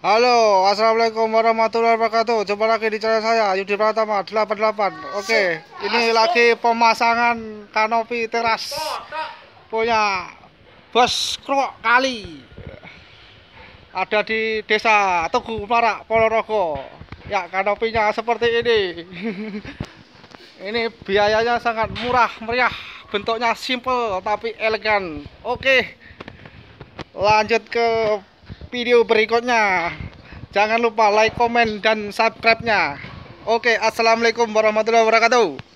Halo, assalamualaikum warahmatullahi wabarakatuh. jumpa lagi di channel saya Yudi Pratama 88. Oke, ini lagi pemasangan kanopi teras punya Bos kruk Kali. Ada di Desa Tugu Marak Polorogo. Ya, kanopinya seperti ini. ini biayanya sangat murah meriah. Bentuknya simple tapi elegan. Oke. Lanjut ke video berikutnya. Jangan lupa like, komen, dan subscribe-nya. Oke, Assalamualaikum warahmatullahi wabarakatuh.